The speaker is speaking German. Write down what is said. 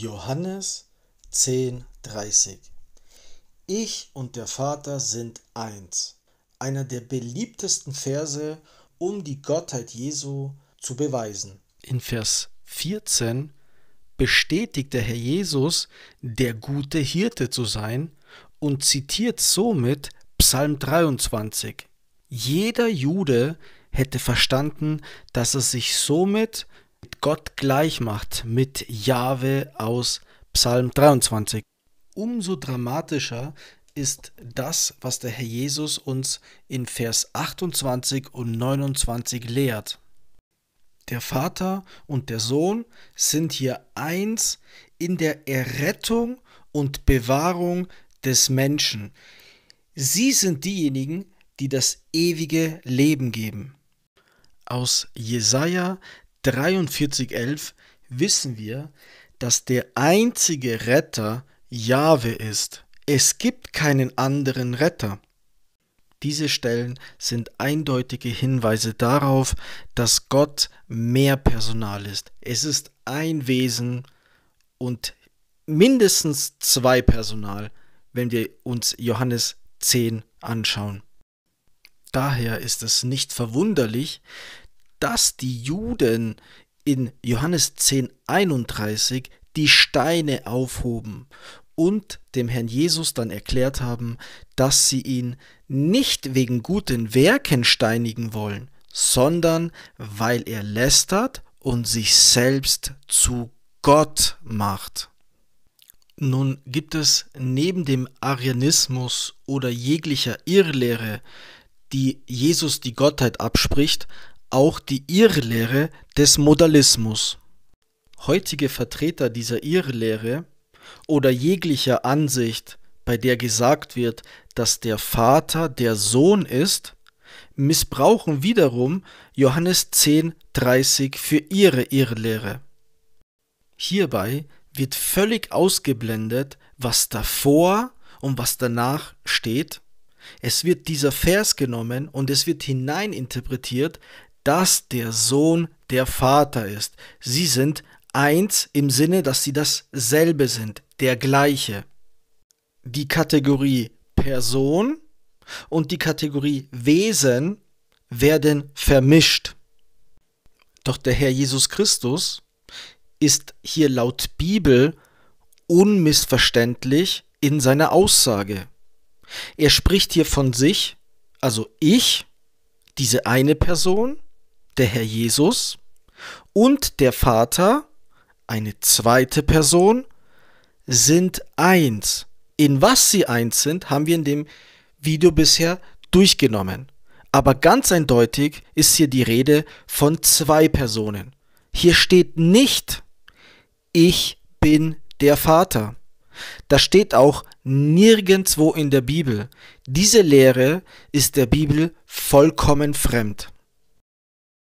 Johannes 10:30 Ich und der Vater sind eins. Einer der beliebtesten Verse, um die Gottheit Jesu zu beweisen. In Vers 14 bestätigt der Herr Jesus, der gute Hirte zu sein und zitiert somit Psalm 23. Jeder Jude hätte verstanden, dass es sich somit Gott gleich macht, mit Jahwe aus Psalm 23. Umso dramatischer ist das, was der Herr Jesus uns in Vers 28 und 29 lehrt. Der Vater und der Sohn sind hier eins in der Errettung und Bewahrung des Menschen. Sie sind diejenigen, die das ewige Leben geben. Aus Jesaja, 43.11 wissen wir, dass der einzige Retter Jahwe ist. Es gibt keinen anderen Retter. Diese Stellen sind eindeutige Hinweise darauf, dass Gott mehr Personal ist. Es ist ein Wesen und mindestens zwei Personal, wenn wir uns Johannes 10 anschauen. Daher ist es nicht verwunderlich, dass die Juden in Johannes 10, 31 die Steine aufhoben und dem Herrn Jesus dann erklärt haben, dass sie ihn nicht wegen guten Werken steinigen wollen, sondern weil er lästert und sich selbst zu Gott macht. Nun gibt es neben dem Arianismus oder jeglicher Irrlehre, die Jesus die Gottheit abspricht, auch die Irrlehre des Modalismus. Heutige Vertreter dieser Irrlehre oder jeglicher Ansicht, bei der gesagt wird, dass der Vater der Sohn ist, missbrauchen wiederum Johannes 10.30 für ihre Irrlehre. Hierbei wird völlig ausgeblendet, was davor und was danach steht. Es wird dieser Vers genommen und es wird hineininterpretiert, dass der Sohn der Vater ist. Sie sind eins im Sinne, dass sie dasselbe sind, der gleiche. Die Kategorie Person und die Kategorie Wesen werden vermischt. Doch der Herr Jesus Christus ist hier laut Bibel unmissverständlich in seiner Aussage. Er spricht hier von sich, also ich, diese eine Person, der Herr Jesus und der Vater, eine zweite Person, sind eins. In was sie eins sind, haben wir in dem Video bisher durchgenommen. Aber ganz eindeutig ist hier die Rede von zwei Personen. Hier steht nicht, ich bin der Vater. Das steht auch nirgendwo in der Bibel. Diese Lehre ist der Bibel vollkommen fremd.